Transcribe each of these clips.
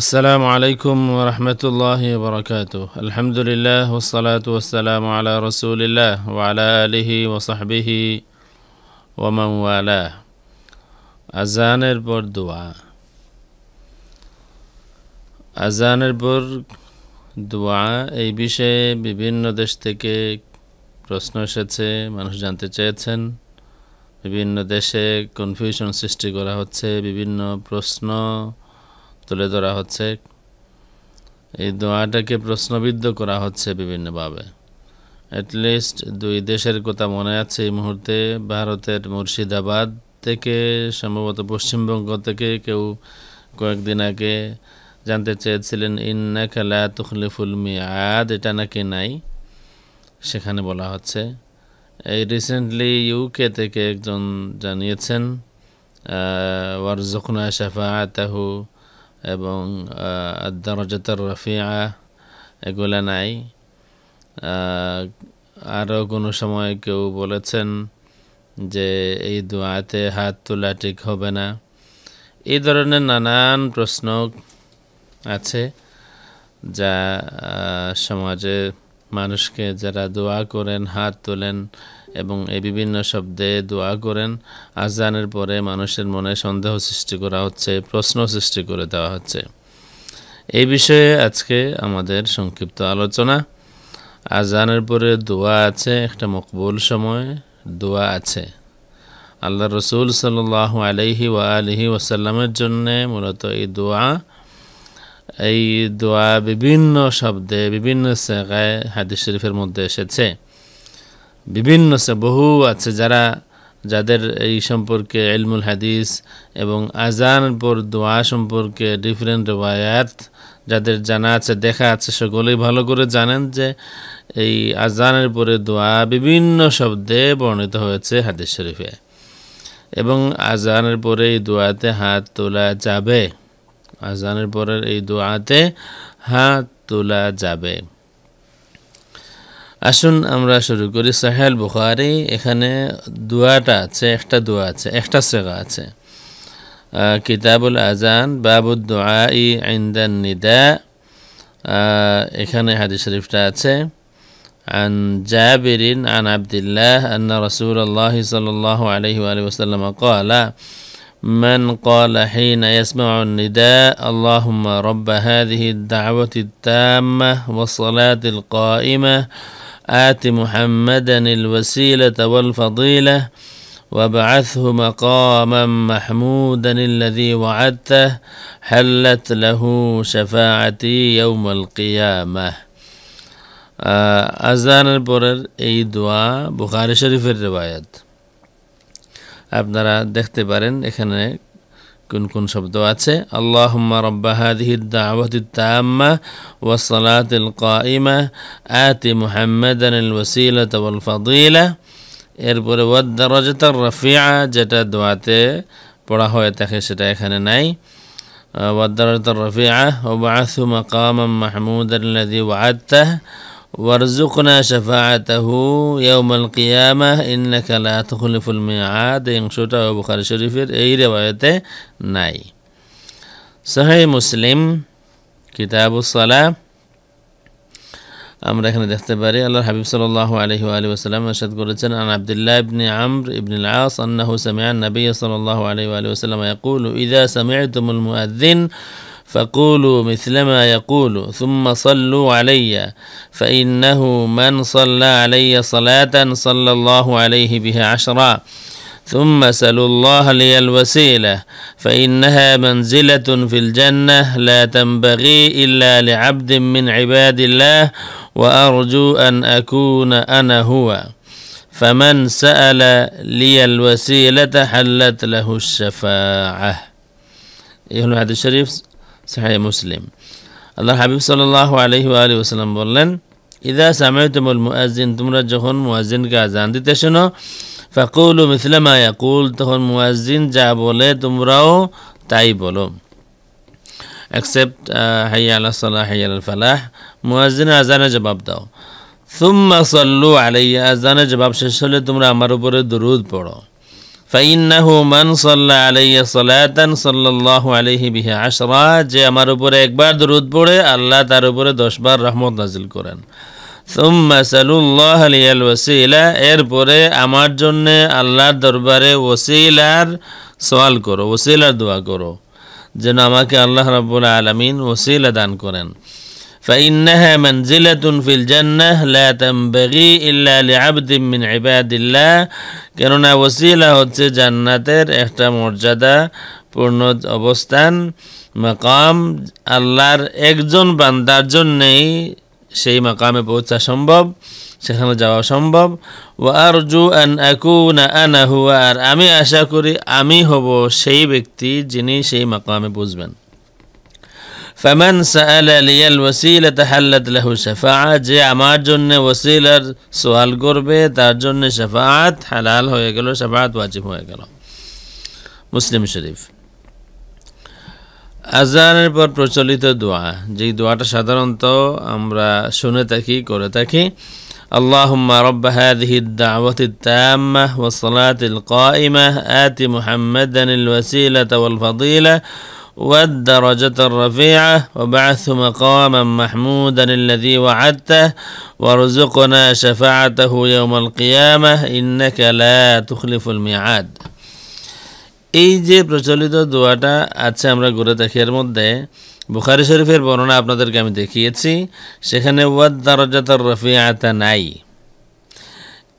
আসসালামু আলাইকুম রহমতুল্লাহ বরকাত আলহামদুলিল্লাহ ওসালাত ওসালাম আলা রসুলিল্লাহ ওয়ালা আলিহি ওসাহবিহি ওমাওয়ালা আজানের পর দোয়া আজানের পর দোয়া এই বিষয়ে বিভিন্ন দেশ থেকে প্রশ্ন এসেছে মানুষ জানতে চেয়েছেন বিভিন্ন দেশে কনফিউশন সৃষ্টি করা হচ্ছে বিভিন্ন প্রশ্ন তুলে ধরা হচ্ছে এই দোয়াটাকে প্রশ্নবিদ্ধ করা হচ্ছে বিভিন্নভাবে অ্যাটলিস্ট দুই দেশের কথা মনে আছে এই মুহূর্তে ভারতের মুর্শিদাবাদ থেকে সম্ভবত পশ্চিমবঙ্গ থেকে কেউ কয়েকদিন আগে জানতে চেয়েছিলেন ইন্না খেলা তুখলিফুল মিয়াদ এটা নাকি নাই সেখানে বলা হচ্ছে এই রিসেন্টলি ইউকে থেকে একজন জানিয়েছেন ওয়ারজখনা শেফা তাহু এবং আদারজাতার রফিয়া এগুলা নাই আরও কোনো সময় কেউ বলেছেন যে এই দোয়াতে হাত তোলা ঠিক হবে না এই ধরনের নানান প্রশ্ন আছে যা সমাজে মানুষকে যারা দোয়া করেন হাত তোলেন এবং এই বিভিন্ন শব্দে দোয়া করেন আজানের পরে মানুষের মনে সন্দেহ সৃষ্টি করা হচ্ছে প্রশ্ন সৃষ্টি করে দেওয়া হচ্ছে এই বিষয়ে আজকে আমাদের সংক্ষিপ্ত আলোচনা আজানের পরে দোয়া আছে একটা মকবুল সময় দোয়া আছে আল্লাহ রসুল সাল্লাহ আলহি ওয়া আলহি ওসাল্লামের জন্যে মূলত এই দোয়া এই দোয়া বিভিন্ন শব্দে বিভিন্ন জায়গায় হাদিস শরীফের মধ্যে এসেছে বিভিন্ন বহু আছে যারা যাদের এই সম্পর্কে এলমুল হাদিস এবং আজান পর দোয়া সম্পর্কে ডিফারেন্ট রেওয়ায়াত যাদের জানা আছে দেখা আছে সকলেই ভালো করে জানেন যে এই আজানের পরে দোয়া বিভিন্ন শব্দে বর্ণিত হয়েছে হাদিস শরীফে এবং আজানের পরে এই দোয়াতে হাত তোলা যাবে আজানের পরের এই দোয়াতে হাত তোলা যাবে আসুন আমরা শুরু করি সাহেল বুখারি এখানে দোয়াটা আছে একটা দোয়া আছে একটা সেগা আছে কিতাবুল আজান বাবুদ দোয়া ই নিদা এখানে হাদিস শরীফটা আছে عن جابر عن عبد الله أن رسول الله صلى الله عليه وآله وسلم قال من قال حين يسمع النداء اللهم رب هذه الدعوة التامة والصلاة القائمة آت محمدا الوسيلة والفضيلة وابعثه مقاما محمودا الذي وعدته حلت له شفاعتي يوم القيامة أزان آه، البرر এই بخاري বুখারি الروايات আপনারা দেখতে পারেন এখানে কোন কোন শব্দ আছে আল্লাহুম্মা রাব্বা হাদিহি দাওয়াতি তাম্মা ওয়া সালাতিল আতি মুহাম্মাদান আল ওয়াসিলাতা ওয়াল ফাদিলা এরপরে ওয়া দারাজাতার যেটা দোয়াতে পড়া হয় তাকে সেটা এখানে নাই ওয়া দারাজাতার রাফিআ ওয়া বাআসু মাকামান মাহমুদান আল্লাযী ওয়া'আদতাহু وارزقنا شفاعته يوم القيامة إنك لا تخلف الميعاد إن أبو بخاري شريف أي رواية ناي صحيح مسلم كتاب الصلاة أمر إحنا دختباري الله الحبيب صلى الله عليه وآله وسلم أشهد قرتنا عن عبد الله بن عمرو بن العاص أنه سمع النبي صلى الله عليه وآله وسلم يقول إذا سمعتم المؤذن فقولوا مثل ما يقول ثم صلوا علي فإنه من صلى علي صلاة صلى الله عليه بها عشرا ثم سلوا الله لي الوسيلة فإنها منزلة في الجنة لا تنبغي إلا لعبد من عباد الله وأرجو أن أكون أنا هو فمن سأل لي الوسيلة حلت له الشفاعة أيها الحديث الشريف সাহে মুসলিম আল্লাহ হাবিব সাল্লাহ আলহি আলী ওসালাম বললেন ইদা সামায়তুমুল মুয়াজিন তোমরা যখন মুয়াজিনকে আজান দিতে শোনো ফাকুল মিসলামা ইয়াকুল তখন মুয়াজিন যা বলে তোমরাও তাই বলো except uh, hayya ala salah hayya ala falah মুয়াজিন আজানে জবাব দাও সুম্মা সাল্লু আলাইয়া আজানে জবাব শেষ হলে তোমরা আমার উপরে দরুদ পড়ো ফাইন্নাহ মান সাল্লাহ বিহা যে আমার উপরে একবার দরুদ পড়ে আল্লাহ তার উপরে দশবার রহমত নাজিল করেন সুম্মা সালুল্লাহ আলিয়াল ওসিলা এরপরে আমার জন্যে আল্লাহর দরবারে ওসিলার সওয়াল করো ওসিলার দোয়া করো যেন আমাকে আল্লাহ রাবুল আলমিন ওসিলা দান করেন فإنها منزلة في الجنة لا تنبغي إلا لعبد من عباد الله কেননা ওসিলা হচ্ছে জান্নাতের একটা মর্যাদা পূর্ণ অবস্থান মাকাম আল্লাহর একজন বান্দার জন্যেই সেই মাকামে পৌঁছা সম্ভব সেখানে যাওয়া সম্ভব ও আরজু আন আকুনা আনা হুয়া আর আমি আশা করি আমি হব সেই ব্যক্তি যিনি সেই মাকামে বুঝবেন فمن سأل لي الوسيلة حلت له شفاعة جي عما جن وسيلة سؤال قربة تار جن شفاعة حلال هو يقلو شفاعة واجب هو يقلو مسلم شريف আজানের পর প্রচলিত দোয়া যে দোয়াটা সাধারণত আমরা শুনে থাকি اللهم رب هذه الدعوة التامة والصلاة القائمة মুহাম্মদ محمدا الوسيلة والفضيلة والدرجة الرفيعة وبعث مقاما محمودا الذي وعدته وارزقنا شفاعته يوم القيامة إنك لا تخلف الميعاد এই যে প্রচলিত দোয়াটা আছে আমরা ঘুরে থাকি এর মধ্যে বুখারি শরীফের বর্ণনা আপনাদেরকে আমি দেখিয়েছি সেখানে ওয়াদ দারজাতার রফিয়াতা নাই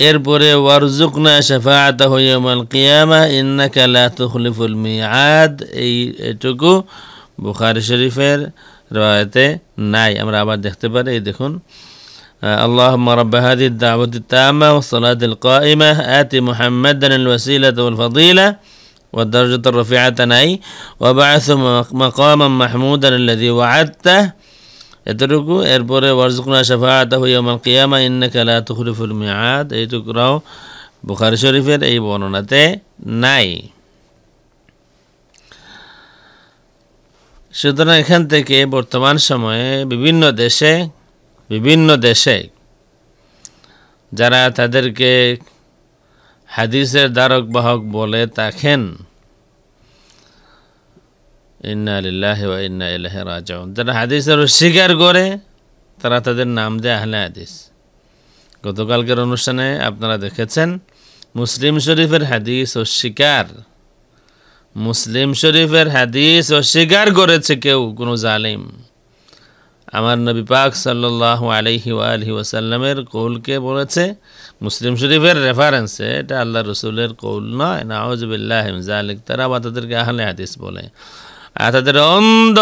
إربري وارزقنا شفاعته يوم القيامة إنك لا تخلف الميعاد أي توكو بخاري شريف رواية ناي أمر عباد اختبار إي يدخون اللهم رب هذه الدعوة التامة والصلاة القائمة آتي محمدا الوسيلة والفضيلة والدرجة الرفيعة ناي وبعث مقاما محمودا الذي وعدته এতটুকু এরপরে ওয়ারজুকনা শাফাআতা ইয়াউমাল কিয়ামা ইন্নাকা লা তুখলিফুল মিআদ এই টুকরাও শরীফের এই বর্ণনাতে নাই সুতরাং এখান থেকে বর্তমান সময়ে বিভিন্ন দেশে বিভিন্ন দেশে যারা তাদেরকে হাদিসের দ্বারক বাহক বলে তাখেন ইন্না আলিল্লাহ ইন্না ইলাহ রাজাউন যারা হাদিসের অস্বীকার করে তারা তাদের নাম দেয় আহলে হাদিস গতকালকের অনুষ্ঠানে আপনারা দেখেছেন মুসলিম শরীফের হাদিস অস্বীকার মুসলিম শরীফের হাদিস অস্বীকার করেছে কেউ কোনো জালিম আমার নবী পাক সাল্লাহ আলহি আলহি ওসাল্লামের কৌলকে বলেছে মুসলিম শরীফের রেফারেন্সে এটা আল্লাহ রসুলের কৌল নয় না জালিক তারা বা তাদেরকে আহলে হাদিস বলে আর তাদের অন্ধ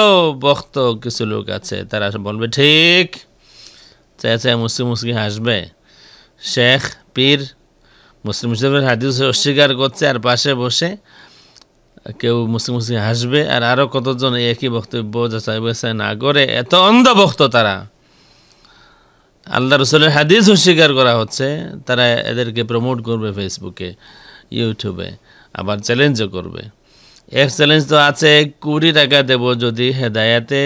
বক্ত কিছু লোক আছে তারা বলবে ঠিক চায় চায় মুসলিম মুসলিম হাসবে শেখ পীর মুসলিম মুসলিমের হাদিস অস্বীকার করছে আর পাশে বসে কেউ মুসলিম মুসলিম হাসবে আর আরও কতজন একই বক্তব্য যাচাই বসে না করে এত বক্ত তারা আল্লাহ রসুলের হাদিস অস্বীকার করা হচ্ছে তারা এদেরকে প্রমোট করবে ফেসবুকে ইউটিউবে আবার চ্যালেঞ্জও করবে এক্সেলেন্স তো আছে কুড়ি টাকা দেব যদি হেদায়াতে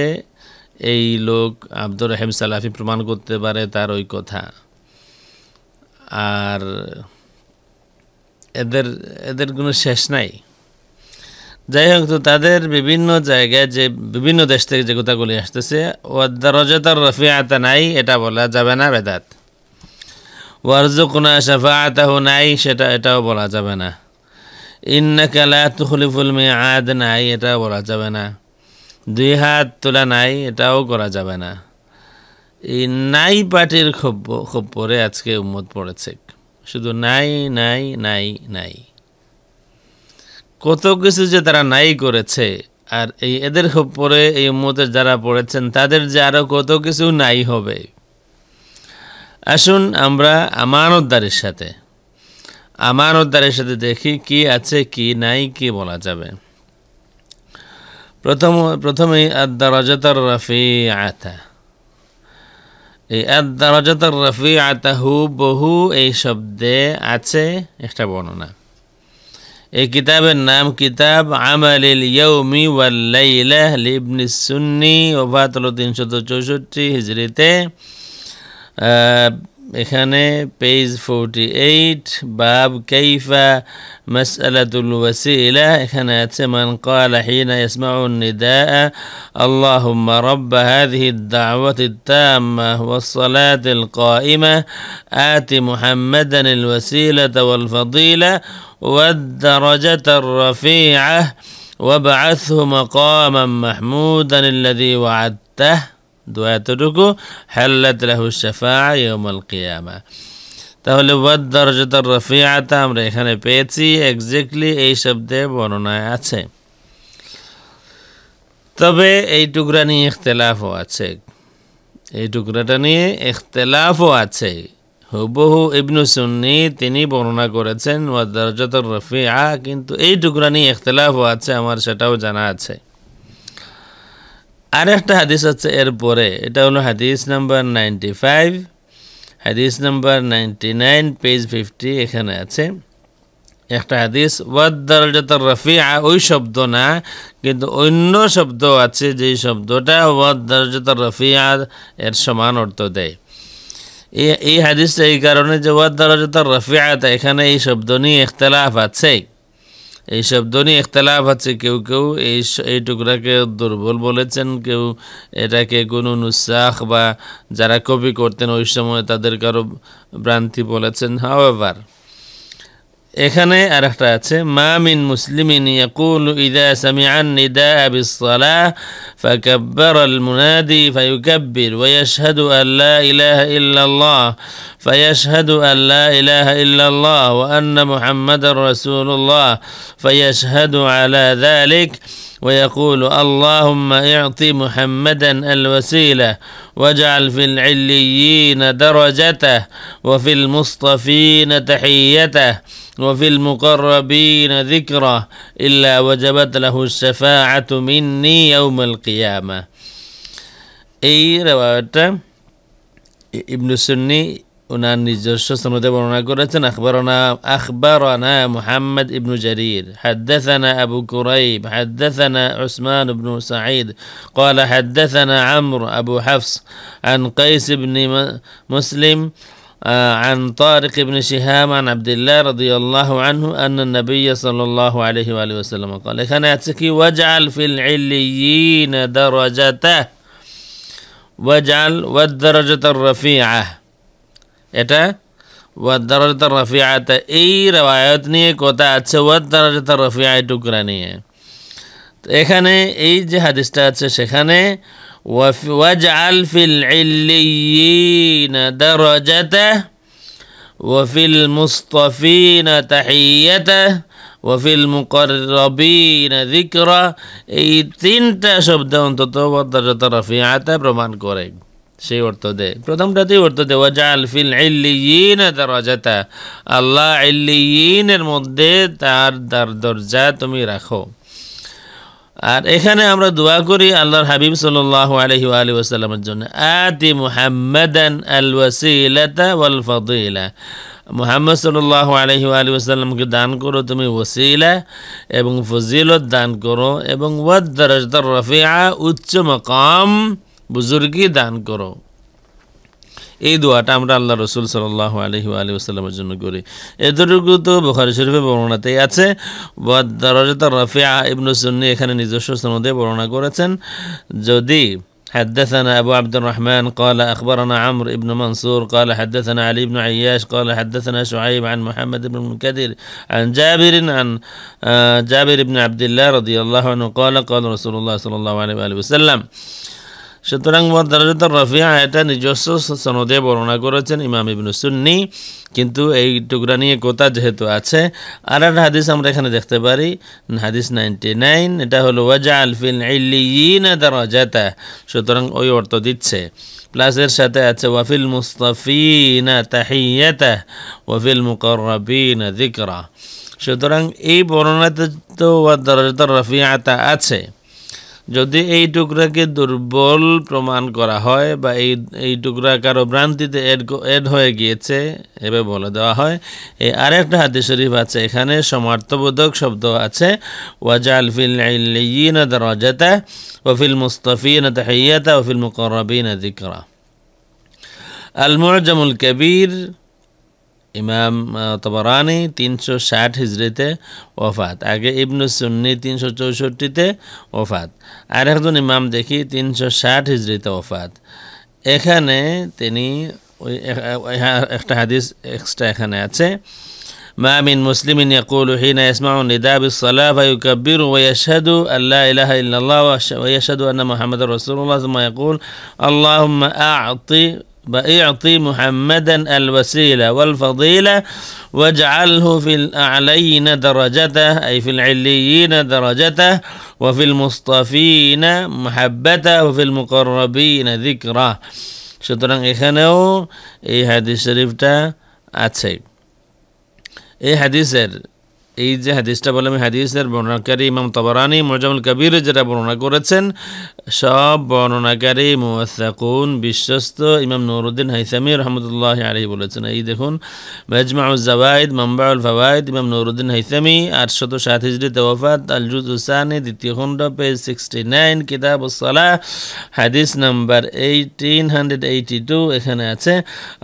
এই লোক আব্দুর রহিম সালাফি প্রমাণ করতে পারে তার ওই কথা আর এদের এদের কোনো শেষ নাই যাই হোক তো তাদের বিভিন্ন জায়গায় যে বিভিন্ন দেশ থেকে যে কথাগুলি আসতেছে ও রফি আতা নাই এটা বলা যাবে না বেদাত সাফা আতাহ নাই সেটা এটাও বলা যাবে না ইন্নাকা লা তুখলিফুল মিআদ নাই এটা বলা যাবে না দুই হাত তোলা নাই এটাও করা যাবে না এই নাই পাটির খুব খুব পরে আজকে উম্মত পড়েছে শুধু নাই নাই নাই নাই কত কিছু যে তারা নাই করেছে আর এই এদের খুব পরে এই উম্মতের যারা পড়েছেন তাদের যে আরও কত কিছু নাই হবে আসুন আমরা আমানতদারির সাথে আমানতদারের সাথে দেখি কি আছে কি নাই কি বলা যাবে প্রথম প্রথমেই আদারজাতার রফি আতা এই রফি আতা হু বহু এই শব্দে আছে একটা বর্ণনা এই কিতাবের নাম কিতাব আমালিল ইয়ৌমি ওয়াল্লাইলাহ লিবনি সুন্নি ওভাতল তিনশত চৌষট্টি হিজড়িতে এখানে পেজ 48 باب كيف مسألة الوسيلة ওয়াসিলা এখানে আছে মান قال حين يسمع النداء اللهم رب هذه الدعوة التامة والصلاة القائمة آت محمدا الوسيلة والفضيلة والدرجة الرفيعة وابعثه مقاما محمودا الذي وعدته দোয়া এতটুকু হ্যাল্লাত রাহু শাফা ইয়মাল তাহলে ওয়াদ দরজাতার রফিয়াতা আমরা এখানে পেয়েছি এক্স্যাক্টলি এই শব্দে বর্ণনায় আছে তবে এই টুকরা নিয়ে ইখতলাফও আছে এই টুকরাটা নিয়ে ইখতলাফও আছে হুবহু ইবনু সুন্নি তিনি বর্ণনা করেছেন ওয়াদ দরজাতার রফিয়া কিন্তু এই টুকরা নিয়ে ইখতলাফও আছে আমার সেটাও জানা আছে আর একটা হাদিস আছে এরপরে এটা হলো হাদিস নাম্বার নাইনটি ফাইভ হাদিস number ninety nine page fifty এখানে আছে একটা হাদিস ওয়াদ্দারাজাতার রফি ওই শব্দ না কিন্তু অন্য শব্দ আছে যেই শব্দটা ওয়াদ্দারাজাতার রফি এর সমান অর্থ দেয় এই হাদিসটা এই কারণে যে ওয়াদ্দারাজাতার রফি এখানে এই শব্দ নিয়ে এখতলাফ আছে এই শব্দ নিয়ে ইখতলাফ আছে কেউ কেউ এই এই টুকরাকে দুর্বল বলেছেন কেউ এটাকে কোনো নুসাখ বা যারা কপি করতেন ওই সময় তাদের কারো ভ্রান্তি বলেছেন হাওয়াভার এখানে আর একটা আছে মামিন মুসলিমিন ইয়াকুল ইদা সামিআন নিদা বিসসালাহ فكبر المنادي فيكبر ويشهد أن لا إله إلا الله فيشهد أن لا إله إلا الله وأن محمد رسول الله فيشهد على ذلك ويقول اللهم اعط محمدا الوسيلة واجعل في العليين درجته وفي المصطفين تحيته وفي المقربين ذكره إلا وجبت له الشفاعة مني يوم القيامة اي روايه ابن سني ওনার নিজস্ব সনদে বর্ণনা قرأتنا أخبرنا أخبرنا محمد ابن جرير حدثنا أبو كريب حدثنا عثمان بن سعيد قال حدثنا عمرو أبو حفص عن قيس بن مسلم عن طارق بن شهام عن عبد الله رضي الله عنه أن النبي صلى الله عليه وآله وسلم قال كان يتسكي واجعل في العليين درجته واجعل والدرجة الرفيعة এটা ওয়াদ্দারতা রফিয়াতা এই রেওয়ায়ত নিয়ে কথা আছে ওয়াদ্দারতা রফিয়া টুকরা নিয়ে তো এখানে এই যে হাদিসটা আছে সেখানে ওয়াজআল ফিল ইল্লিয়িনা দারাজাতা ওয়াফিল المصطفين تحيته ওয়াফিল মুকরবিন যিকরা এই তিনটা শব্দ অন্তত বদ্দারতা রফিয়াতে প্রমাণ করে সেই অর্থ দেয় প্রথমটাতেই অর্থ দেওয়া যা আলফিল ইল্লিয়িন দরজাতা আল্লাহ ইল্লিয়িনের মধ্যে তার দরজা তুমি রাখো আর এখানে আমরা দোয়া করি আল্লাহর হাবিব সাল্লাহ আলহি আলি ওসাল্লামের জন্য আতি মুহাম্মাদান আল ওয়াসিলাতা ওয়াল ফদিলা মোহাম্মদ সাল্লাহ আলহি আলি ওসাল্লামকে দান করো তুমি ওসিলা এবং ফজিলত দান করো এবং ওয়াদ রফিয়া উচ্চ মকাম বুজুর্গি দান করো এই দোয়াটা আমরা আল্লাহ রসুল সাল্লাহ আলহি আলী আসসালামের জন্য করি এতটুকু তো বখারি শরীফে বর্ণনাতেই আছে রফিয়া ইবনু এখানে নিজস্ব সনদে বর্ণনা করেছেন যদি حدثنا أبو عبد الرحمن قال أخبرنا عمرو بن منصور قال حدثنا علي بن عياش قال حدثنا شعيب عن محمد بن المنكدر عن جابر عن جابر بن عبد الله رضي الله عنه قال قال رسول الله صلى الله عليه وآله وسلم সুতরাং মদারাজাত রফিয়া এটা নিজস্ব সনদে বর্ণনা করেছেন ইমাম ইবনু সুন্নি কিন্তু এই টুকরা নিয়ে কোথা যেহেতু আছে আর একটা হাদিস আমরা এখানে দেখতে পারি হাদিস নাইনটি নাইন এটা হলো ওয়াজা আলফিন দারাজাতা সুতরাং ওই অর্থ দিচ্ছে প্লাস এর সাথে আছে ওয়াফিল মুস্তাফিনা তাহিয়াতা ওয়াফিল মুকরবিনা দিকরা সুতরাং এই বর্ণনাতে তো ওয়াদারাজাত রফিয়াতা আছে যদি এই টুকরাকে দুর্বল প্রমাণ করা হয় বা এই এই টুকরা কারো ভ্রান্তিতে এড এড হয়ে গিয়েছে এভাবে বলে দেওয়া হয় এই আরেকটা হাদিস শরীফ আছে এখানে সমার্থবোধক শব্দ আছে ওয়াজাল ফিল ইল্লিয়িনা দরাজাতা ওয়াফিল মুস্তাফিনা তাহিয়াতা ওয়াফিল মুকরবিনা যিকরা আল জামুল কবির ইমাম তবরানি তিনশো ষাট হিজড়িতে ওফাত আগে ইবনু সুন্নি তিনশো চৌষট্টিতে ওফাত আর একজন ইমাম দেখি তিনশো ষাট হিজড়িতে ওফাত এখানে তিনি ওই হ্যাঁ, একটা হাদিস এক্সট্রা এখানে আছে মা মিন মুসলিম ইয়াকুল হিনা ইসমাউ নিদাব ইসলা ভাই কবির ওয়াশাদু আল্লাহ ইলাহ ইল্লাল্লাহ ওয়াশাদু আন্না মুহাম্মাদুর রাসূলুল্লাহ সাল্লাল্লাহু আলাইহি ওয়া সাল্লাম আ'তি وإعطي محمدا الوسيلة والفضيلة واجعله في الأعلين درجته أي في العليين درجته وفي المصطفين محبته وفي المقربين ذكره সুতরাং এখানেও এই حديث شريفته اتسيب এই حديث এই যে হাদিসটা বললাম হাদিসের বর্ণনাকারী ইমাম তবরানি মজামুল কবির যেটা বর্ণনা করেছেন সব বর্ণনাকারী মুসাকুন বিশ্বস্ত ইমাম নুরুদ্দিন হাইসামি রহমতুল্লাহ আলী বলেছেন এই দেখুন জাবায়দ মাম্বাউল ফওয়াইদ ইমাম নুরুদ্দিন হাইসামি আটশত সাত হিজরি তেওয়াফাত আলজুদ হুসানি দ্বিতীয় খণ্ড পেজ সিক্সটি নাইন কিতাব সালাহ হাদিস number eighteen hundred eighty two এখানে আছে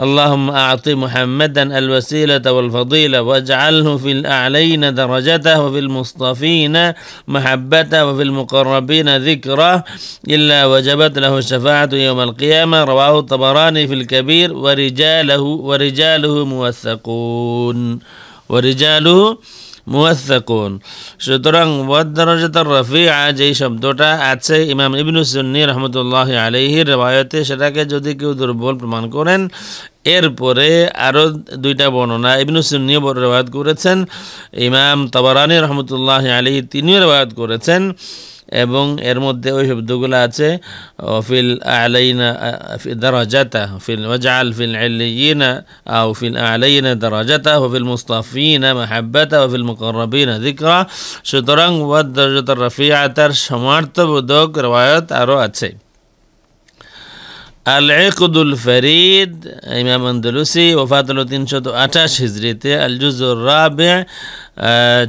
আল্লাহ আতি মোহাম্মদ আল ওয়াসিলা ওয়াল ফদিলা ওয়াজআলহু হুফিল আলাইনা درجته وفي المصطفين محبته وفي المقربين ذكره إلا وجبت له الشفاعة يوم القيامة رواه الطبراني في الكبير ورجاله ورجاله موثقون ورجاله মুয়াসাকুন সুতরাং ওয়াদ্দারজাতার রফিআ যেই শব্দটা আছে ইমাম ইবনুসন্নি রহমতুল্লাহ আলহির রেবায়তে সেটাকে যদি কেউ দুর্বল প্রমাণ করেন এরপরে আরও দুইটা বর্ণনা ইবনুসুন্নিও রেবায়ত করেছেন ইমাম তবরানি রহমতুল্লাহ আলী তিনিও রেবায়ত করেছেন এবং এর মধ্যে ওই শব্দগুলো আছে ফিল আলাইনা ফি দারাজাতা ফিল ওয়াজআল ফিল আলিয়িনা আও ফিল আলাইনা দারাজাতা ও ফিল মুস্তাফিনা মাহাব্বাতা ও ফিল মুকরবিনা যিকরা সুতরাং ওয়াদ দারাজাতা রাফিআতার সমার্থবোধক রওয়ায়াত আরো আছে আল ফরিদ ইমাম আন্দুলুসি ওফাতুল হল তিনশত আঠাশ হিজড়িতে আল জুজুর রাবে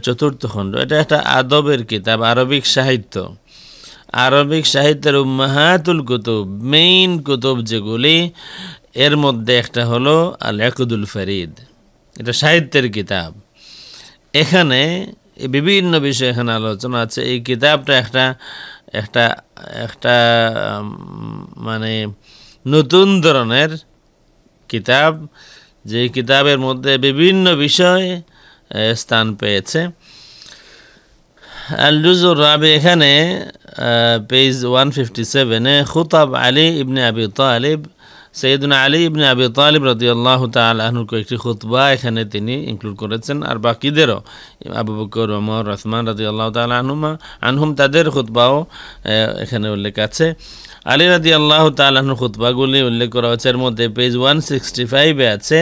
চতুর্থ খণ্ড এটা একটা আদবের কিতাব আরবিক সাহিত্য আরবিক সাহিত্যের মাহাতুল কুতুব মেইন কুতুব যেগুলি এর মধ্যে একটা হলো আল একদুল ফরিদ এটা সাহিত্যের কিতাব এখানে বিভিন্ন বিষয়ে এখানে আলোচনা আছে এই কিতাবটা একটা একটা একটা মানে নতুন ধরনের কিতাব যে কিতাবের মধ্যে বিভিন্ন বিষয় স্থান পেয়েছে আল জুজুর এখানে পেজ ওয়ান ফিফটি সেভেনে খুতাব আলী ইবনে আবি তালিব সৈয়দুল আলী ইবনে আবি তালিব আল্লাহ তালুর কয়েকটি খুতবা এখানে তিনি ইনক্লুড করেছেন আর বাকিদেরও আবু বকর ওমর রসমান আল্লাহ তাল আনহুমা আনহুম তাদের খুতবাও এখানে উল্লেখ আছে আলী রাদি আল্লাহ তালাহনুর খুতবাগুলি উল্লেখ করা হচ্ছে এর মধ্যে পেজ ওয়ান সিক্সটি ফাইভে আছে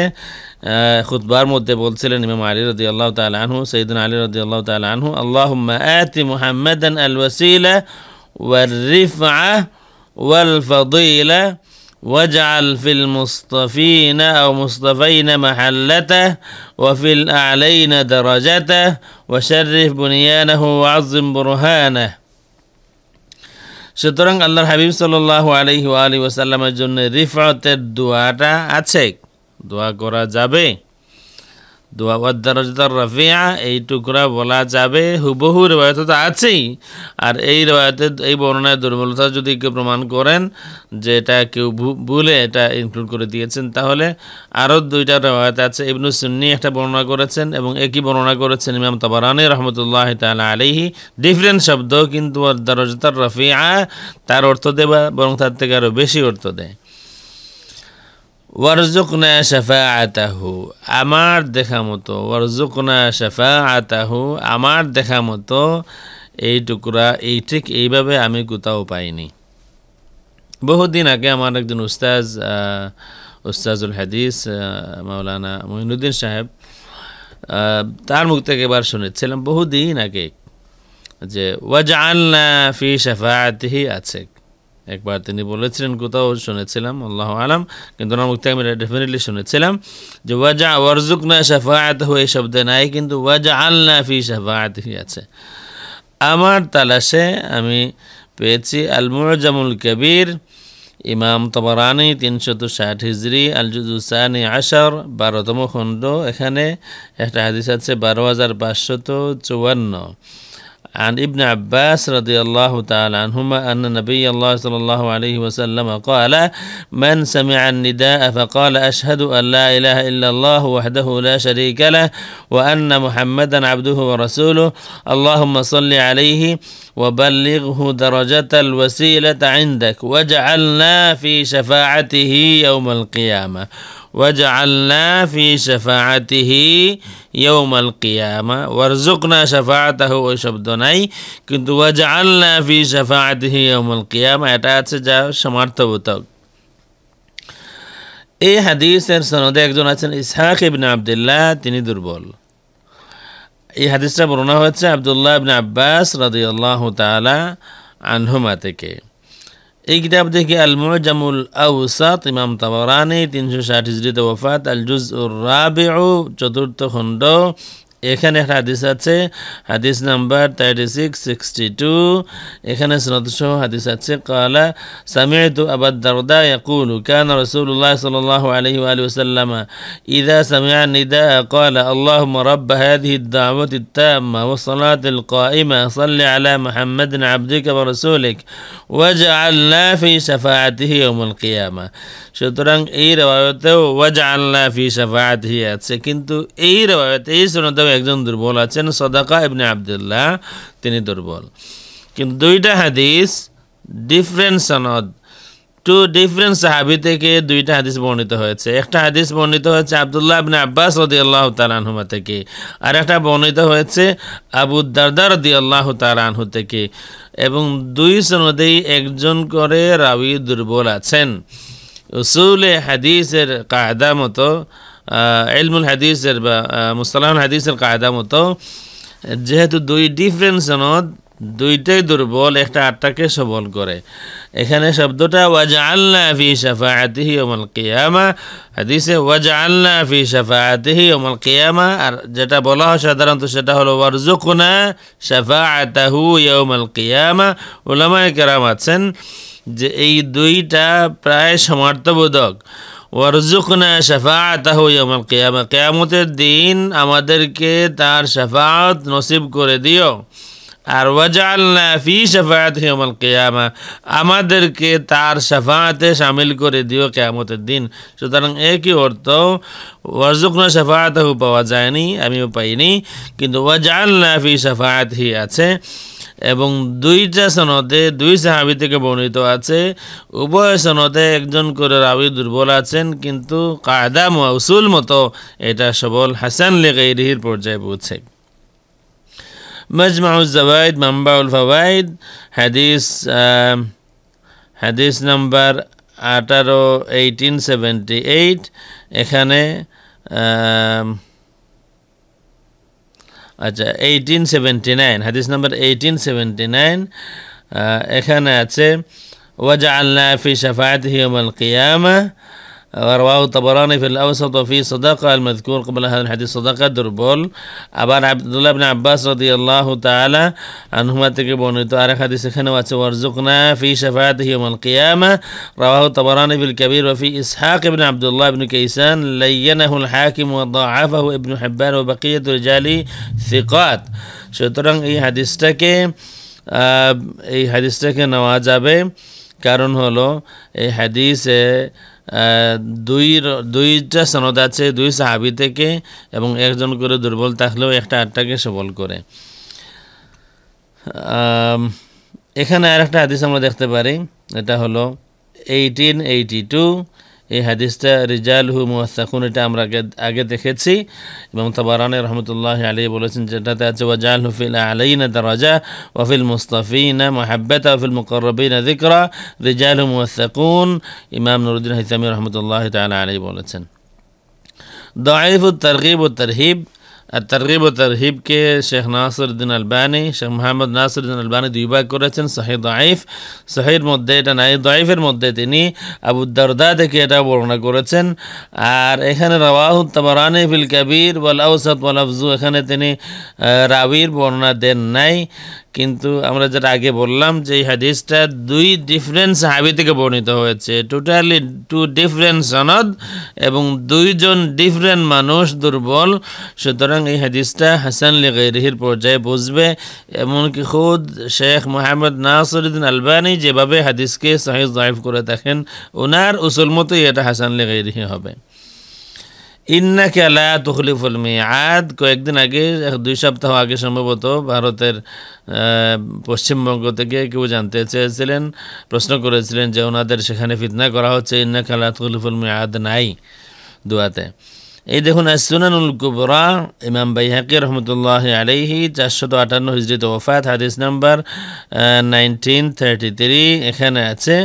খুতবার মধ্যে বলছিলেন ইমাম আলী রদি আল্লাহ তালাহু সঈদিন আলী রদি আল্লাহ তালাহু আল্লাহ আতি মুহাম্মদান আল ওয়াসিলা والرفعة والفضيلة واجعل في المصطفين أو مصطفين محلته وفي الأعلين درجته وشرف بنيانه وعظم برهانه সুতরাং আল্লাহর হাবিব সাল্লাহ আলহি আলী ওসাল্লামের জন্য রিফাতের দোয়াটা আছে দোয়া করা যাবে দোয়াবাদ্দারজদার রাফিয়া এই টুকরা বলা যাবে হুবহু রেবায়ত তো আছেই আর এই রেবায়তে এই বর্ণনায় দুর্বলতা যদি কেউ প্রমাণ করেন যে এটা কেউ ভুলে এটা ইনক্লুড করে দিয়েছেন তাহলে আরও দুইটা রেবায়ত আছে ইবনু সুন্নি একটা বর্ণনা করেছেন এবং একই বর্ণনা করেছেন ইমাম তাবারানি রহমতুল্লাহ তাল আলিহি ডিফারেন্ট শব্দ কিন্তু দরজদার রাফিয়া তার অর্থ দেয় বরং তার থেকে আরও বেশি অর্থ দেয় ওয়ারজুকনা শাফা আতাহু আমার দেখা মতো ওয়ারজুকনা শাফা আতাহু আমার দেখা মতো এই টুকরা এই ঠিক এইভাবে আমি কোথাও পাইনি বহুদিন আগে আমার একজন উস্তাজ উস্তাজুল হাদিস মাওলানা মহিনুদ্দিন সাহেব তার মুখ থেকে এবার শুনেছিলাম বহুদিন আগে যে ওয়াজ আল্লা ফি আতিহি আছে একবার তিনি বলেছিলেন কোথাও শুনেছিলাম আল্লাহ আলাম কিন্তু না মুক্তি আমি ডেফিনেটলি শুনেছিলাম যে ওয়াজা ওয়ারজুক না সাফায়াত হয়ে শব্দে নাই কিন্তু ওয়াজা না ফি সাফায়াত আছে আমার তালাশে আমি পেয়েছি আলমুরজামুল কবির ইমাম তবরানি তিনশত ষাট হিজরি আলজুদুসানি আসর বারোতম খণ্ড এখানে একটা হাদিস আছে বারো হাজার পাঁচশত চুয়ান্ন عن ابن عباس رضي الله تعالى عنهما أن نبي الله صلى الله عليه وسلم قال من سمع النداء فقال أشهد أن لا إله إلا الله وحده لا شريك له وأن محمدا عبده ورسوله اللهم صل عليه وبلغه درجة الوسيلة عندك واجعلنا في شفاعته يوم القيامة واجعلنا في شفاعته يوم القيامة وارزقنا شفاعته ওই كنت واجعلنا في شفاعته يوم القيامة ইয়াউমুল سجا شمارت আছে যা সমার্থবোধক এই হাদিসের সনদে একজন আছেন ইসহাক ইবনে আব্দুল্লাহ তিনি দুর্বল এই হাদিসটা বর্ণনা হয়েছে আবদুল্লাহ ইবনে আব্বাস রাদিয়াল্লাহ তাআলা আনহুমা থেকে এই কিতাব থেকে আল মুজামুল আউসাত ইমাম তাবারানি তিনশো ষাট হিজরিতে ওফাত আল জুজ রাবিউ চতুর্থ খণ্ড এখানে একটা হাদিস আছে হাদিস number thirty six sixty two এখানে সনদসহ হাদিস আছে কালা সামিতু আবাদ দারদা يقول كان رسول الله صلى الله عليه وآله وسلم إذا سمع النداء قال اللهم رب هذه الدعوة التامة والصلاة القائمة صل على محمد عبدك ورسولك واجعلنا في شفاعته يوم القيامة সুতরাং اي রেওয়ায়তেও ওয়াজআলনা ফি শাফাআতিহি আছে কিন্তু এই রেওয়ায়তে এই হিসাবে একজন দুর্বল আছেন সদাকা ইবনে আবদুল্লাহ তিনি দুর্বল কিন্তু দুইটা হাদিস ডিফারেন্ট সনদ টু ডিফারেন্ট সাহাবি থেকে দুইটা হাদিস বর্ণিত হয়েছে একটা হাদিস বর্ণিত হয়েছে আবদুল্লাহ আবনে আব্বাস রদি আল্লাহ তালানহুমা থেকে আর একটা বর্ণিত হয়েছে আবু দারদার রদি আল্লাহ তালানহু থেকে এবং দুই সনদেই একজন করে রাবি দুর্বল আছেন উসুলে হাদিসের কায়দা মতো এলমুল হাদিসের বা মুসালাহুল হাদিসের কায়দা মতো যেহেতু দুই ডিফারেন্ট সনদ দুইটাই দুর্বল একটা আটটাকে সবল করে এখানে শব্দটা ওয়াজা আল্লাহ ফি আতিহি ওমাল কেয়ামা হাদিসে ওয়াজা আল্লাহ ফি আতিহি ওমাল কেয়ামা আর যেটা বলা হয় সাধারণত সেটা হলো ওয়ারজুকুনা সাফাআতাহু ইয়মল কেয়ামা ওলামায় কেরাম আছেন যে এই দুইটা প্রায় সমার্থবোধক ওয়ারজুকনা শাফাআতাহু ইয়াউমাল কিয়ামা দিন আমাদেরকে তার শাফাআত নসিব করে দিও আর ওয়াজআলনা ফি শাফাআতিহি ইয়াউমাল কিয়ামা আমাদেরকে তার শাফাআতে শামিল করে দিও কিয়ামতের দিন সুতরাং একই অর্থ ওয়ারজুকনা শফাতহু পাওয়া যায়নি আমিও পাইনি কিন্তু ওয়াজআলনা ফি শাফাআতিহি আছে এবং দুইটা সনদে দুই সাহাবি থেকে বর্ণিত আছে উভয় সনদে একজন করে রাবি দুর্বল আছেন কিন্তু কায়দা মৌসুল মতো এটা সবল হাসান লেগাইরিহির পর্যায়ে পৌঁছে مجمع الزوائد منبع الفوائد হাদিস হাদিস حديث আঠারো এইটিন সেভেন্টি এইট এখানে আচ্ছা এইটিন সেভেন্টি নাইন হাদিস নাম্বার এইটিন সেভেন্টি নাইন এখানে আছে ওয়াজা আল্লাহ ফি শফায়াত হিউমাল কিয়ামা رواه الطبراني في الأوسط وفي صدقة المذكور قبل هذا الحديث صدقة دربول أبان عبد الله بن عباس رضي الله تعالى عنهما تكبون تاريخ حديث خنوة وارزقنا في شفاعته يوم القيامة رواه الطبراني في الكبير وفي إسحاق بن عبد الله بن كيسان لينه الحاكم وضعفه ابن حبان وبقية رجال ثقات شترن اي حديثتك اي حديثتك نوازابه كارون هولو اي حديث দুই দুইটা সনদ আছে দুই সাহাবি থেকে এবং একজন করে দুর্বল থাকলেও একটা আটটাকে সবল করে এখানে আর একটা হাদিস আমরা দেখতে পারি এটা হলো এইটিন এইটি টু এই হাদিসটা রিজালহু মুহাসাকুন এটা আমরা আগে দেখেছি এবং তাবারানি রহমতুল্লাহ আলী বলেছেন যেটাতে আছে ওয়াজাল হুফিল আলাইনা দারাজা ওয়াফিল মুস্তাফিনা ওয়া ফিল মুকরবিনা যিকরা রিজালহু মুহাসাকুন ইমাম নুরুদ্দিন হাইসামি রহমতুল্লাহ তাআলা আলী বলেছেন দাঈফুত তারগিব ও তারহিব তরগিব ও তরহিবকে শেখ নাসরুদ্দিন আলবানি শেখ মোহাম্মদ নাসরুদ্দিন আলবানি দুই ভাগ করেছেন শাহিদ আইফ শাহির মধ্যে এটা নাই দাইফের মধ্যে তিনি আবু দরদা থেকে এটা বর্ণনা করেছেন আর এখানে রাওয়াহ তামারানি ফিল কাবির ওয়াল আউসাদ ওয়াল আফজু এখানে তিনি রাবির বর্ণনা দেন নাই কিন্তু আমরা যেটা আগে বললাম যে এই হাদিসটা দুই ডিফারেন্স হাবি থেকে বর্ণিত হয়েছে টোটালি টু ডিফারেন্ট সনদ এবং দুইজন ডিফারেন্ট মানুষ দুর্বল সুতরাং এই হাদিসটা হাসান লিগেরিহির পর্যায়ে বুঝবে এমনকি খুদ শেখ মোহাম্মদ নাসরুদ্দিন আলবানি যেভাবে হাদিসকে সাহিজ জয়েফ করে থাকেন ওনার উসুল মতোই এটা হাসান লিগেরিহি হবে ইন্নাকে আলা তখলিফুল মিয়াদ কয়েকদিন আগে দুই সপ্তাহ আগে সম্ভবত ভারতের পশ্চিমবঙ্গ থেকে কেউ জানতে চেয়েছিলেন প্রশ্ন করেছিলেন যে ওনাদের সেখানে ফিতনা করা হচ্ছে ইন্নাকে আলা তখলিফুল মিয়াদ নাই দুয়াতে এই দেখুন সুনানুল কুবরা ইমাম বাইহাকি রহমতুল্লাহ আলহি চারশত আটান্ন হিজড়িত ওফাত হাদিস নাম্বার নাইনটিন থার্টি থ্রি এখানে আছে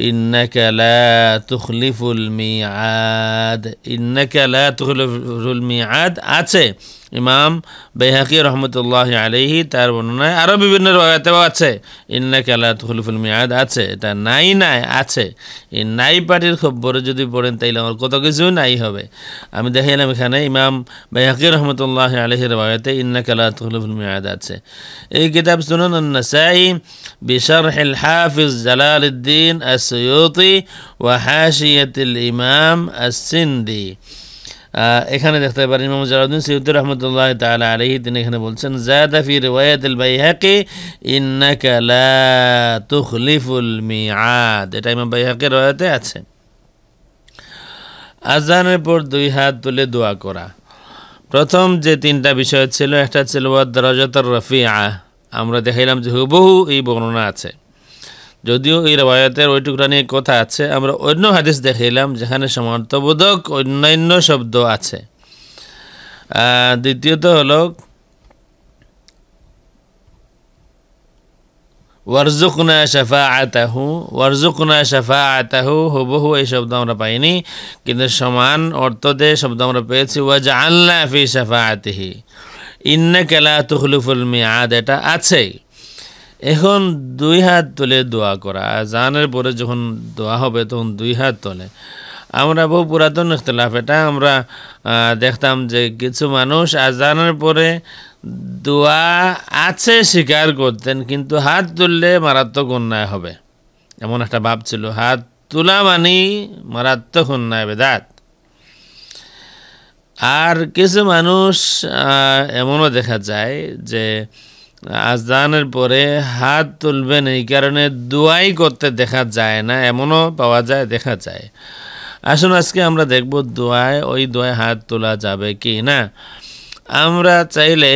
إنك لا تخلف الميعاد إنك لا تخلف الميعاد আছে ইমাম বেহাকি রহমতুল্লাহ আলহি তার বর্ণনায় আরও বিভিন্ন রয়েতেও আছে ইন্না কালা তুহলুফুল মিয়াদ আছে এটা নাই নাই আছে এই নাই পার্টির খবরে যদি পড়েন তাইলে আমার কত কিছু নাই হবে আমি দেখাইলাম এখানে ইমাম বেহাকি রহমতুল্লাহ আলহি রয়েতে ইন্না কালা তুহলুফুল মিয়াদ আছে এই কিতাব শুনুন النسائي بشرح الحافظ جلال الدين السيوطي وحاشية الإمام السندي এখানে দেখতে পারেন ইমাম জালাউদ্দিন সৈয়দুর রহমতুল্লাহ তালা আলহি তিনি এখানে বলছেন জায়দাফি রেওয়ায়ত বাইহাকে ইন্নাকালা তুখলিফুল মিয়াদ এটা ইমাম বাইহাকে রয়াতে আছে আজানের পর দুই হাত তুলে দোয়া করা প্রথম যে তিনটা বিষয় ছিল একটা ছিল ওয়াদ রফি রফিয়া আমরা দেখাইলাম যে হুবহু এই বর্ণনা আছে যদিও এই রবায়তের ওই টুকরা নিয়ে কথা আছে আমরা অন্য হাদিস দেখেলাম যেখানে সমর্থবোধক অন্যান্য শব্দ আছে দ্বিতীয়ত হল ওয়ারজুকুনা শাফা আতাহু ওয়ারজুকুনা শাফা আতাহু হুবহু এই শব্দ আমরা পাইনি কিন্তু সমান অর্থ দে শব্দ আমরা পেয়েছি ওয়াজ আল্লাহ ফি শাফা আতিহি ইন্না কেলা তুহলুফুল মিয়াদ এটা আছেই এখন দুই হাত তুলে দোয়া করা আজানের পরে যখন দোয়া হবে তখন দুই হাত তোলে আমরা বহু পুরাতন ইখতলাফ এটা আমরা দেখতাম যে কিছু মানুষ আজানের পরে দোয়া আছে স্বীকার করতেন কিন্তু হাত তুললে মারাত্মক অন্যায় হবে এমন একটা ভাব ছিল হাত তোলা মানেই মারাত্মক অন্যায় দাঁত আর কিছু মানুষ এমনও দেখা যায় যে আজানের পরে হাত তুলবেন এই কারণে দোয়াই করতে দেখা যায় না এমনও পাওয়া যায় দেখা যায় আসুন আজকে আমরা দেখব দোয়ায় ওই দোয়ায় হাত তোলা যাবে কি না আমরা চাইলে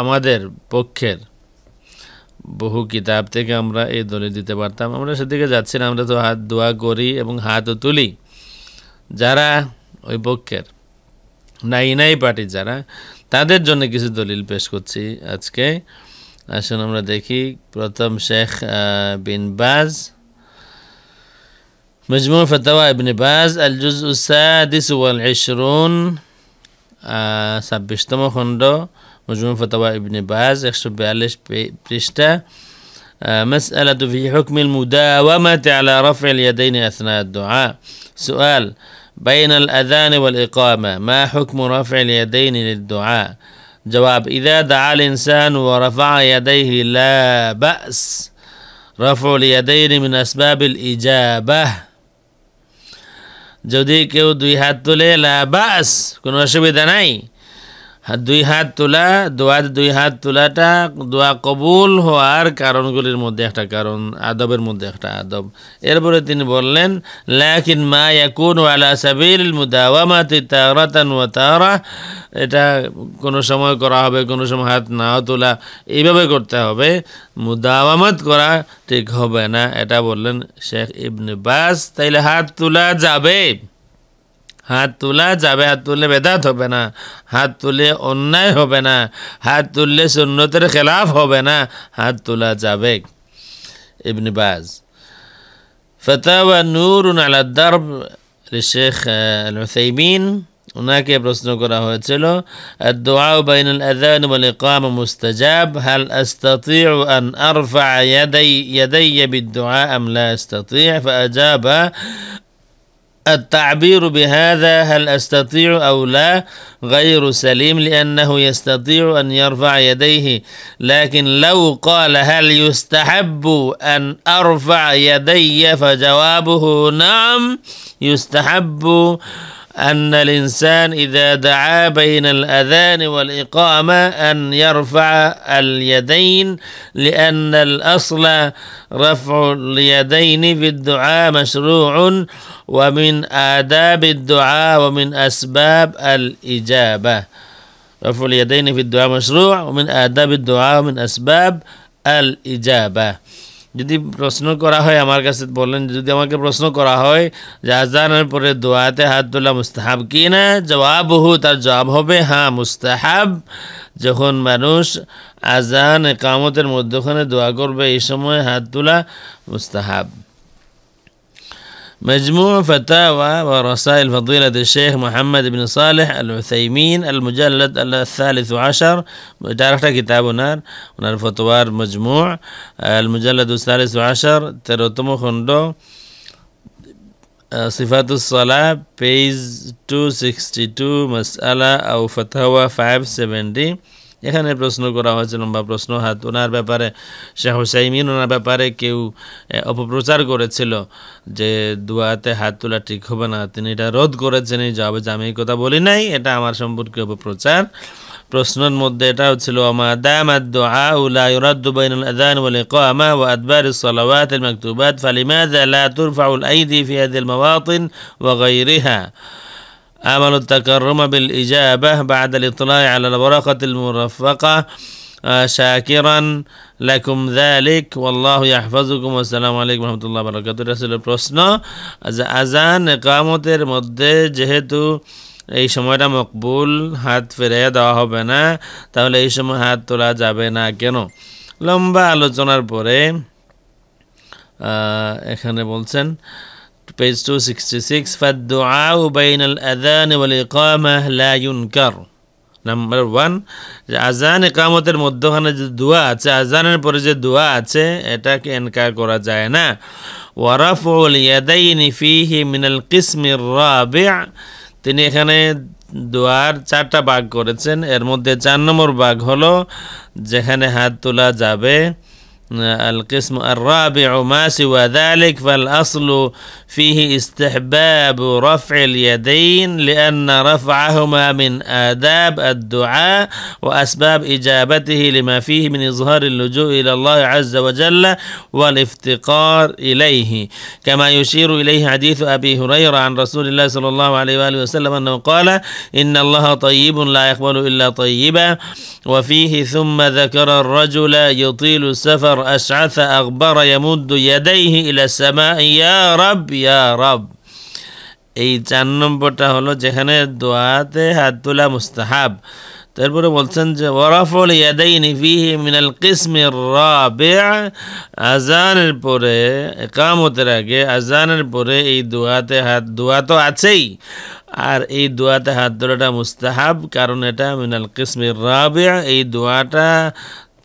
আমাদের পক্ষের বহু কিতাব থেকে আমরা এই দলে দিতে পারতাম আমরা সেদিকে যাচ্ছি না আমরা তো হাত দোয়া করি এবং হাতও তুলি যারা ওই পক্ষের নাই নাই পার্টি যারা তাদের জন্য কিছু দলিল পেশ করছি আজকে আসুন আমরা দেখি প্রথম শেখ বিন বাজ مجموع فتاوى ابن باز الجزء السادس والعشرون ছাব্বিশতম خندو مجموع فتاوى ابن باز একশো بيالش পৃষ্ঠা مسألة في حكم المداومة على رفع اليدين أثناء الدعاء سؤال بين الأذان والإقامة ما حكم رفع اليدين للدعاء جواب إذا دعا الإنسان ورفع يديه لا بأس رفع اليدين من أسباب الإجابة যদি كيو دوي হাত তুলে লা বাস কোনো হ্যাঁ, দুই হাত তোলা দোয়া দুই হাত তোলাটা দোয়া কবুল হওয়ার কারণগুলির মধ্যে একটা কারণ আদবের মধ্যে একটা আদব এরপরে তিনি বললেন লাকিন মা ইয়াকুন ওয়ালা সাবিল মুদাওয়ামাতি তারাতান ওয়া তারা এটা কোনো সময় করা হবে কোনো সময় হাত নাও তোলা এইভাবে করতে হবে মুদাওয়ামাত করা ঠিক হবে না এটা বললেন শেখ ইবনে বাস তাইলে হাত তোলা যাবে হাত তোলা যাবে হাত তুললে বেদাত হবে না হাত তুলে অন্যায় হবে না হাত তুললে সুন্নতের খেলাফ হবে না হাত তোলা যাবে ইবনে বাজ ফতাওয়া নূরুন আলা দর্ব শেখ আল হুসাইমিন ওনাকে প্রশ্ন করা হয়েছিল الدعاء بين الأذان والإقامة مستجاب هل أستطيع أن أرفع يدي يدي بالدعاء أم لا أستطيع فأجاب التعبير بهذا هل استطيع او لا غير سليم لانه يستطيع ان يرفع يديه لكن لو قال هل يستحب ان ارفع يدي فجوابه نعم يستحب أن الإنسان إذا دعا بين الأذان والإقامة أن يرفع اليدين لأن الأصل رفع اليدين في الدعاء مشروع ومن آداب الدعاء ومن أسباب الإجابة رفع اليدين في الدعاء مشروع ومن آداب الدعاء ومن أسباب الإجابة যদি প্রশ্ন করা হয় আমার কাছে বলেন যদি আমাকে প্রশ্ন করা হয় যে আজানের পরে দোয়াতে হাত তোলা মুস্তাহাব কি না জবাব হু তার জবাব হবে হ্যাঁ মুস্তাহাব যখন মানুষ আজান একামতের মধ্যখানে দোয়া করবে এই সময় হাত তোলা মুস্তাহাব مجموع فتاوى ورسائل فضيلة الشيخ محمد بن صالح العثيمين المجلد الثالث عشر تعرفت كتابنا من الفتوار مجموع المجلد الثالث عشر تروتم خندو صفات الصلاة بيز 262 مسألة أو فتاوى 570 এখানে প্রশ্ন করা হয়েছে লম্বা প্রশ্ন হাত ওনার ব্যাপারে শাহ হুসাইমিন ওনার ব্যাপারে কেউ অপপ্রচার করেছিল যে দুয়াতে হাত তোলা ঠিক হবে না তিনি এটা রোধ করেছেন এই জবাবে যে আমি এই কথা বলি নাই এটা আমার সম্পর্কে অপপ্রচার প্রশ্নের মধ্যে এটাও ছিল আমা দামাদ দুআ আদবার আমানু তকরমা বিল ইজাবাহ বাদ আল ইতলাই আলাল বরাকাত আল মুরাফাকা শাকিরান লাকুম যালিক ওয়াল্লাহু ইয়াহফাজুকুম আসসালামু আলাইকুম রাহমাতুল্লাহি ওয়া বারাকাতুহু প্রশ্ন আজান একামতের মধ্যে যেহেতু এই সময়টা মকবুল হাত ফেরিয়ে দেওয়া হবে না তাহলে এই সময় হাত তোলা যাবে না কেন লম্বা আলোচনার পরে এখানে বলছেন page two page 266 فَالدُّعَاءُ بَيْنَ الْأَذَانِ وَالْإِقَامَةِ لَا يُنْكَرُ number one যে আজান একামতের মধ্যখানে যে দোয়া আছে আজানের পরে যে দোয়া আছে এটাকে এনকার করা যায় না ওয়ারাফুল ইয়াদাইনি ফিহি মিনাল কিসমির রাবিয়া তিনি এখানে দোয়ার চারটা বাঘ করেছেন এর মধ্যে চার নম্বর বাঘ হলো যেখানে হাত তোলা যাবে القسم الرابع ما سوى ذلك فالأصل فيه استحباب رفع اليدين لأن رفعهما من آداب الدعاء وأسباب إجابته لما فيه من إظهار اللجوء إلى الله عز وجل والافتقار إليه كما يشير إليه حديث أبي هريرة عن رسول الله صلى الله عليه وآله وسلم أنه قال إن الله طيب لا يقبل إلا طيبا وفيه ثم ذكر الرجل يطيل السفر أكبر أشعث أغبر يمد يديه إلى السماء يا رب يا رب এই চার নম্বরটা হলো যেখানে দোয়াতে হাত তোলা মুস্তাহাব তারপরে বলছেন যে ওয়ারাফল ইয়াদাইনি ফিহি মিনাল কিসমির রাবিআ আজানের পরে ইকামতের আগে আজানের পরে এই দোয়াতে হাত দোয়া তো আছেই আর এই দোয়াতে হাত ধরাটা মুস্তাহাব কারণ এটা মিনাল কিসমির রাবিআ এই দোয়াটা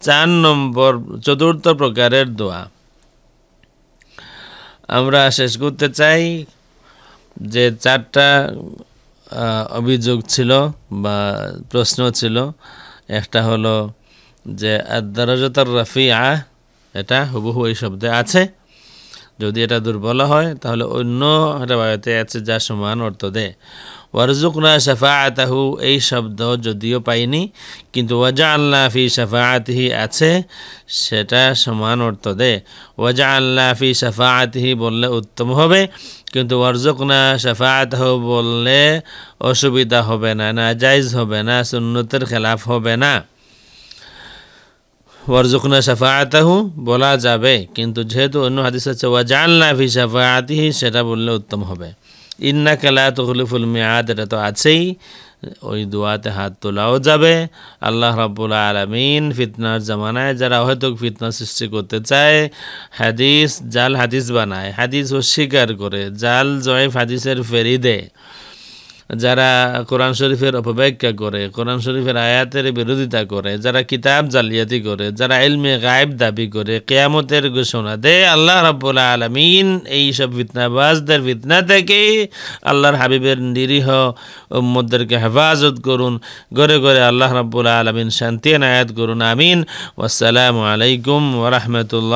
চার নম্বর চতুর্থ প্রকারের দোয়া আমরা শেষ করতে চাই যে চারটা অভিযোগ ছিল বা প্রশ্ন ছিল একটা হলো যে আদারজতার রাফি আ এটা হুবহু এই শব্দে আছে যদি এটা দুর্বল হয় তাহলে অন্য একটা বাড়িতে আছে যা সমান অর্থ দেয় ওয়ারজুকনা সাফাআতাহু এই শব্দ যদিও পাইনি কিন্তু ওয়াজা আল্লাহ ফি আছে সেটা সমান অর্থ দে ওয়াজা আল্লাহ ফি বললে উত্তম হবে কিন্তু ওয়ারজুকনা সাফাআতাহ বললে অসুবিধা হবে না না জায়জ হবে না সুন্নতের খেলাফ হবে না ওয়ারজুকনা সাফাআতাহু বলা যাবে কিন্তু যেহেতু অন্য হাদিস আছে ওয়াজা আল্লাহ ফি সেটা বললে উত্তম হবে ইন্না কালা তহলিফুল মেয়াদ এটা তো আছেই ওই দোয়াতে হাত তোলাও যাবে আল্লাহ রাবুল আলমিন ফিতনার জামানায় যারা হয়তো ফিতনা সৃষ্টি করতে চায় হাদিস জাল হাদিস বানায় হাদিস অস্বীকার করে জাল জয়েফ হাদিসের ফেরি দেয় যারা কোরআন শরীফের অপব্যাখ্যা করে কোরআন শরীফের আয়াতের বিরোধিতা করে যারা কিতাব জালিয়াতি করে যারা এলমে গায়েব দাবি করে কেয়ামতের ঘোষণা দেয় আল্লাহ রব্বুল আলমিন এইসব ফিতনাবাজদের ফিতনা থেকে আল্লাহর হাবিবের নিরীহ উম্মদদেরকে হেফাজত করুন ঘরে ঘরে আল্লাহ রব্বুল আলমিন শান্তি নায়াত করুন আমিন আসসালামু আলাইকুম ওরহমতুল্লাহ